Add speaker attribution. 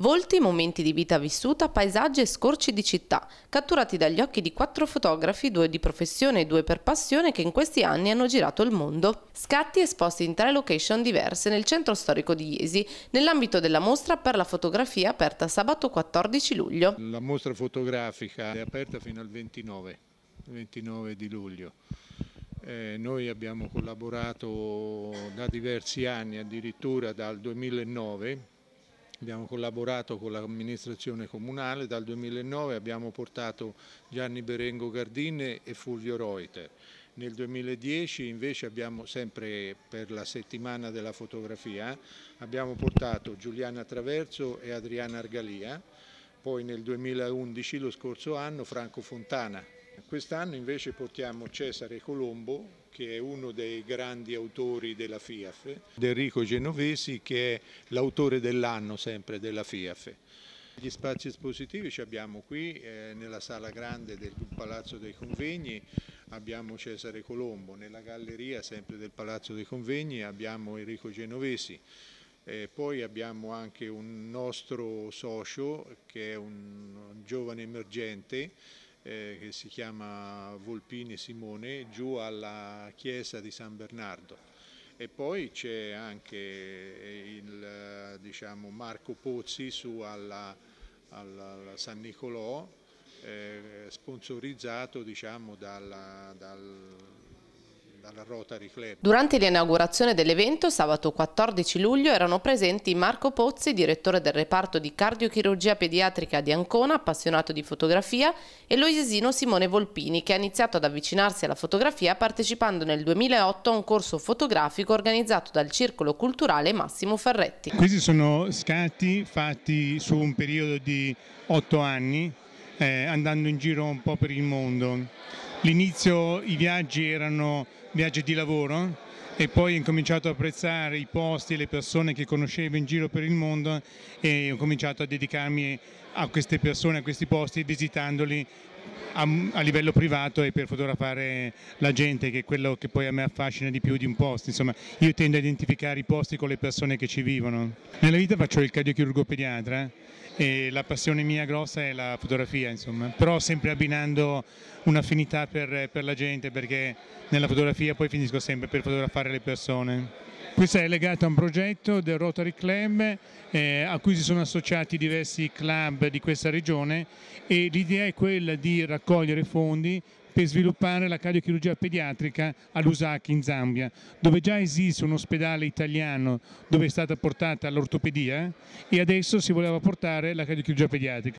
Speaker 1: Volti, momenti di vita vissuta, paesaggi e scorci di città, catturati dagli occhi di quattro fotografi, due di professione e due per passione, che in questi anni hanno girato il mondo. Scatti esposti in tre location diverse nel centro storico di Iesi, nell'ambito della mostra per la fotografia aperta sabato 14 luglio. La mostra fotografica
Speaker 2: è aperta fino al 29, 29 di luglio. Eh, noi abbiamo collaborato da diversi anni, addirittura dal 2009, Abbiamo collaborato con l'amministrazione comunale, dal 2009 abbiamo portato Gianni Berengo Gardine e Fulvio Reuter. Nel 2010 invece abbiamo, sempre per la settimana della fotografia, abbiamo portato Giuliana Traverso e Adriana Argalia, poi nel 2011, lo scorso anno, Franco Fontana Quest'anno invece portiamo Cesare Colombo, che è uno dei grandi autori della FIAF, Enrico Genovesi, che è l'autore dell'anno sempre della FIAF. Gli spazi espositivi ci abbiamo qui, eh, nella sala grande del Palazzo dei Convegni abbiamo Cesare Colombo, nella galleria sempre del Palazzo dei Convegni abbiamo Enrico Genovesi. E eh, poi abbiamo anche un nostro socio che è un giovane emergente eh, che si chiama Volpini Simone giù alla chiesa di San Bernardo e poi c'è anche il diciamo, Marco Pozzi su alla, alla San Nicolò eh, sponsorizzato diciamo, dalla, dal, dal Rotary Club. Durante
Speaker 1: l'inaugurazione dell'evento, sabato 14 luglio, erano presenti Marco Pozzi, direttore del reparto di cardiochirurgia pediatrica di Ancona, appassionato di fotografia, e l'oisesino Simone Volpini, che ha iniziato ad avvicinarsi alla fotografia partecipando nel 2008 a un corso fotografico organizzato dal Circolo Culturale Massimo Ferretti.
Speaker 3: Questi sono scatti fatti su un periodo di otto anni, eh, andando in giro un po' per il mondo. L'inizio i viaggi erano viaggi di lavoro e poi ho cominciato ad apprezzare i posti e le persone che conoscevo in giro per il mondo e ho cominciato a dedicarmi a queste persone, a questi posti, visitandoli a, a, livello privato e per fotografare la gente, che è quello che poi a me affascina di più di un posto. Insomma, io tendo a identificare i posti con le persone che ci vivono. Nella vita faccio il cardiochirurgo pediatra eh, e la passione mia grossa è la fotografia, insomma, però sempre abbinando un'affinità per, per la gente, perché nella fotografia poi finisco sempre per fotografare le persone. Questa è legata a un progetto del Rotary Club eh, a cui si sono associati diversi club di questa regione e l'idea è quella di raccogliere fondi per sviluppare la cardiochirurgia pediatrica a Lusaki in Zambia, dove già esiste un ospedale italiano dove è stata portata l'ortopedia e adesso si voleva portare la cardiochirurgia pediatrica.